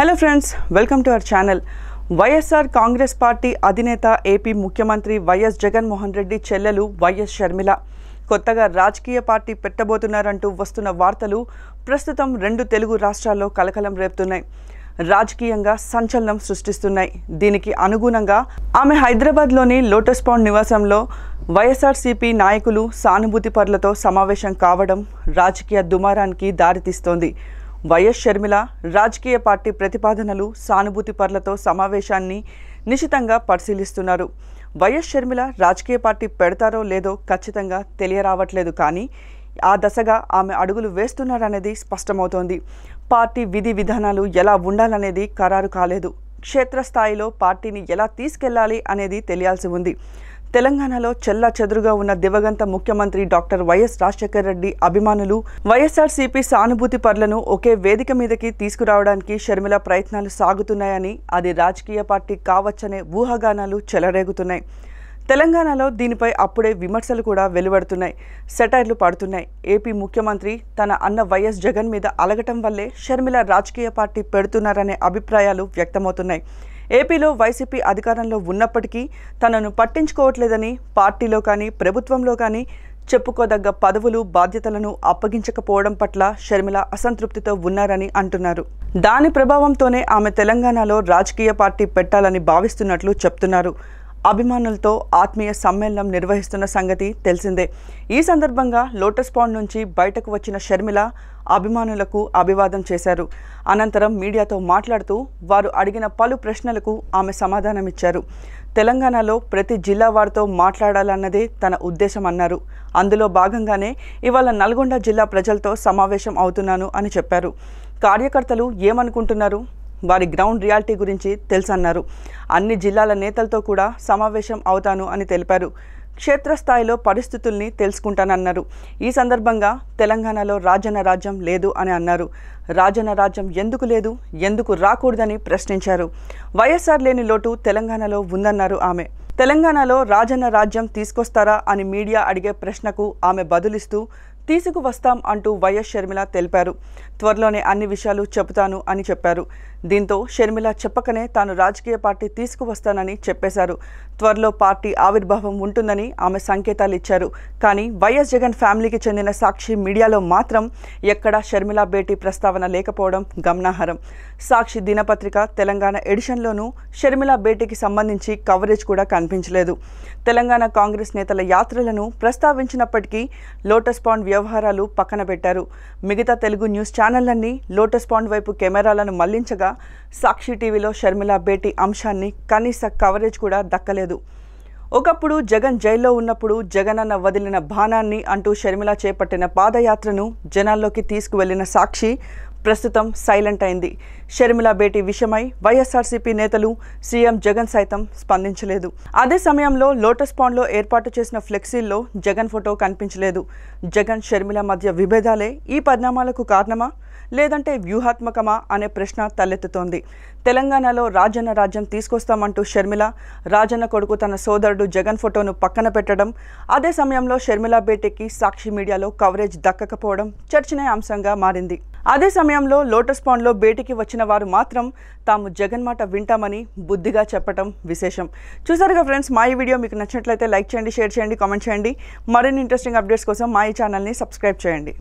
hello friends welcome to our channel YSR Congress party అధినేత AP ముఖ్యమంత్రి YS Jaganmohan Reddy చెల్లెలు YS Sharmila కొత్తగా రాజకీయ పార్టీ పెట్టబోతున్నారంటూ వస్తున్న వార్తలు ప్రస్తుతం రెండు తెలుగు రాష్ట్రాల్లో కలకలం రేపుతున్నాయి రాజకీయంగా సంచలనం సృష్టిస్తున్నాయి దీనికి అనుగుణంగా ఆమె హైదరాబాద్లోని లోటస్ పాండ్ నివాసంలో వైఎస్ఆర్సీపీ నాయకులు సానుభూతి పరులతో సమావేశం కావడం రాజకీయ దుమారానికి దారితీస్తోంది వైఎస్ షర్మిల రాజకీయ పార్టీ ప్రతిపాదనలు సానుభూతి పరులతో సమావేశాన్ని నిశితంగా పరిశీలిస్తున్నారు వైఎస్ షర్మిల రాజకీయ పార్టీ పెడతారో లేదో ఖచ్చితంగా తెలియరావట్లేదు కానీ ఆ దశగా ఆమె అడుగులు వేస్తున్నారనేది స్పష్టమవుతోంది పార్టీ విధి విధానాలు ఎలా ఉండాలనేది ఖరారు కాలేదు క్షేత్రస్థాయిలో పార్టీని ఎలా తీసుకెళ్లాలి అనేది తెలియాల్సి ఉంది తెలంగాణలో చెల్లా చెదురుగా ఉన్న దివగంత ముఖ్యమంత్రి డాక్టర్ వైఎస్ రాజశేఖర రెడ్డి అభిమానులు వైఎస్ఆర్సీపీ సానుభూతి పరులను ఒకే వేదిక మీదకి తీసుకురావడానికి షర్మిల ప్రయత్నాలు సాగుతున్నాయని అది రాజకీయ పార్టీ కావచ్చనే ఊహాగానాలు చెలరేగుతున్నాయి తెలంగాణలో దీనిపై అప్పుడే విమర్శలు కూడా వెలువడుతున్నాయి సెటైర్లు పడుతున్నాయి ఏపీ ముఖ్యమంత్రి తన అన్న వైఎస్ జగన్ మీద అలగటం వల్లే షర్మిల రాజకీయ పార్టీ పెడుతున్నారనే అభిప్రాయాలు వ్యక్తమవుతున్నాయి ఏపీలో వైసీపీ అధికారంలో ఉన్నప్పటికీ తనను పట్టించుకోవట్లేదని పార్టీలో కానీ ప్రభుత్వంలో కానీ చెప్పుకోదగ్గ పదవులు బాధ్యతలను అప్పగించకపోవడం పట్ల షర్మిల అసంతృప్తితో ఉన్నారని అంటున్నారు దాని ప్రభావంతోనే ఆమె తెలంగాణలో రాజకీయ పార్టీ పెట్టాలని భావిస్తున్నట్లు చెప్తున్నారు అభిమానులతో ఆత్మీయ సమ్మేళనం నిర్వహిస్తున్న సంగతి తెలిసిందే ఈ సందర్భంగా లోటస్ పాండ్ నుంచి బయటకు వచ్చిన షర్మిల అభిమానులకు అభివాదం చేశారు అనంతరం మీడియాతో మాట్లాడుతూ వారు అడిగిన పలు ప్రశ్నలకు ఆమె సమాధానమిచ్చారు తెలంగాణలో ప్రతి జిల్లా వారితో మాట్లాడాలన్నదే తన ఉద్దేశం అన్నారు అందులో భాగంగానే ఇవాళ నల్గొండ జిల్లా ప్రజలతో సమావేశం అవుతున్నాను అని చెప్పారు కార్యకర్తలు ఏమనుకుంటున్నారు వారి గ్రౌండ్ రియాలిటీ గురించి తెలుసన్నారు అన్ని జిల్లాల నేతలతో కూడా సమావేశం అవుతాను అని తెలిపారు క్షేత్రస్థాయిలో పరిస్థితుల్ని తెలుసుకుంటానన్నారు ఈ సందర్భంగా తెలంగాణలో రాజన్న రాజ్యం లేదు అని అన్నారు రాజన్న రాజ్యం ఎందుకు లేదు ఎందుకు రాకూడదని ప్రశ్నించారు వైఎస్ఆర్ లేని లోటు తెలంగాణలో ఉందన్నారు ఆమె తెలంగాణలో రాజన్న రాజ్యం తీసుకొస్తారా అని మీడియా అడిగే ప్రశ్నకు ఆమె బదులిస్తూ తీసుకువస్తాం అంటూ వైఎస్ షర్మిల తెలిపారు త్వరలోనే అన్ని విషయాలు చెబుతాను అని చెప్పారు దీంతో షర్మిల చెప్పకనే తాను రాజకీయ పార్టీ తీసుకువస్తానని చెప్పేశారు త్వరలో పార్టీ ఆవిర్భావం ఉంటుందని ఆమె సంకేతాలు ఇచ్చారు కానీ వైఎస్ జగన్ ఫ్యామిలీకి చెందిన సాక్షి మీడియాలో మాత్రం ఎక్కడా షర్మిల భేటీ ప్రస్తావన లేకపోవడం గమనార్హం సాక్షి దినపత్రిక తెలంగాణ ఎడిషన్లోనూ షర్మిల భేటీకి సంబంధించి కవరేజ్ కూడా కనిపించలేదు తెలంగాణ కాంగ్రెస్ నేతల యాత్రలను ప్రస్తావించినప్పటికీ లోటస్ పాండ్ వ్యవ వ్యవహారాలు పక్కన పెట్టారు మిగతా తెలుగు న్యూస్ ఛానళ్లన్నీ లోటస్ పాండ్ వైపు కెమెరాలను మళ్లించగా సాక్షి టీవీలో షర్మిల భేటీ అంశాన్ని కనీస కవరేజ్ కూడా దక్కలేదు ఒకప్పుడు జగన్ జైల్లో ఉన్నప్పుడు జగనన్న వదిలిన బాణాన్ని అంటూ షర్మిల చేపట్టిన పాదయాత్రను జనాల్లోకి తీసుకువెళ్లిన సాక్షి ప్రస్తుతం సైలెంట్ అయింది షర్మిల భేటీ విషయమై వైఎస్ఆర్సీపీ నేతలు సీఎం జగన్ సైతం స్పందించలేదు అదే సమయంలో లోటస్ పాండ్లో ఏర్పాటు చేసిన ఫ్లెక్సీల్లో జగన్ ఫోటో కనిపించలేదు జగన్ షర్మిల మధ్య విభేదాలే ఈ పరిణామాలకు కారణమా లేదంటే వ్యూహాత్మకమా అనే ప్రశ్న తలెత్తుతోంది తెలంగాణలో రాజన్న రాజ్యం తీసుకొస్తామంటూ షర్మిల రాజన్న కొడుకు తన సోదరుడు జగన్ ఫోటోను పక్కన పెట్టడం అదే సమయంలో షర్మిల భేటీకి సాక్షి మీడియాలో కవరేజ్ దక్కకపోవడం చర్చనీయాంశంగా మారింది అదే సమయంలో లోటస్ పాండ్లో భేటీకి వచ్చిన వారు మాత్రం తాము జగన్ మాట వింటామని బుద్ధిగా చెప్పటం విశేషం చూసారుగా ఫ్రెండ్స్ మా ఈ వీడియో మీకు నచ్చినట్లయితే లైక్ చేయండి షేర్ చేయండి కామెంట్ చేయండి మరిన్ని ఇంట్రెస్టింగ్ అప్డేట్స్ కోసం మా ఈ ఛానల్ని సబ్స్క్రైబ్ చేయండి